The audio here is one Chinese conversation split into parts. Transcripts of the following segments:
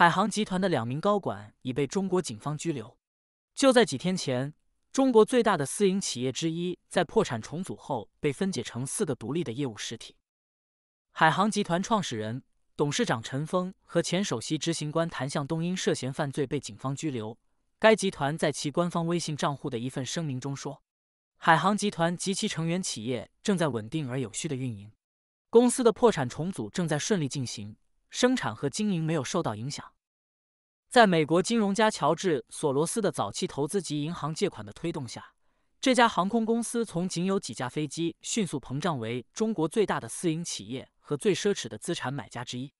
海航集团的两名高管已被中国警方拘留。就在几天前，中国最大的私营企业之一在破产重组后被分解成四个独立的业务实体。海航集团创始人、董事长陈峰和前首席执行官谭向东因涉嫌犯罪被警方拘留。该集团在其官方微信账户的一份声明中说：“海航集团及其成员企业正在稳定而有序的运营，公司的破产重组正在顺利进行，生产和经营没有受到影响。”在美国金融家乔治·索罗斯的早期投资及银行借款的推动下，这家航空公司从仅有几架飞机迅速膨胀为中国最大的私营企业和最奢侈的资产买家之一。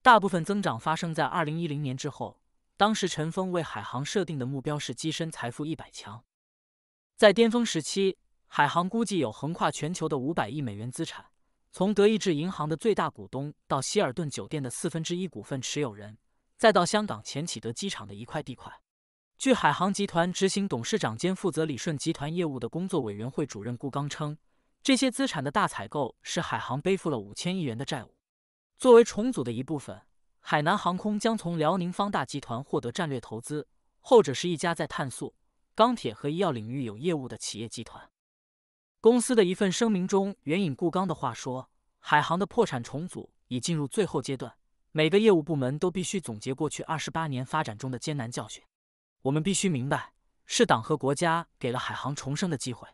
大部分增长发生在2010年之后，当时陈峰为海航设定的目标是跻身财富100强。在巅峰时期，海航估计有横跨全球的500亿美元资产，从德意志银行的最大股东到希尔顿酒店的四分之一股份持有人。再到香港前启德机场的一块地块。据海航集团执行董事长兼负责理顺集团业务的工作委员会主任顾刚称，这些资产的大采购是海航背负了五千亿元的债务。作为重组的一部分，海南航空将从辽宁方大集团获得战略投资，后者是一家在碳素、钢铁和医药领域有业务的企业集团。公司的一份声明中援引顾刚的话说：“海航的破产重组已进入最后阶段。”每个业务部门都必须总结过去二十八年发展中的艰难教训。我们必须明白，是党和国家给了海航重生的机会。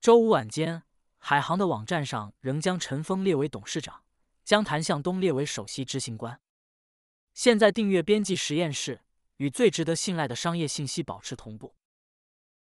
周五晚间，海航的网站上仍将陈峰列为董事长，将谭向东列为首席执行官。现在订阅编辑实验室，与最值得信赖的商业信息保持同步。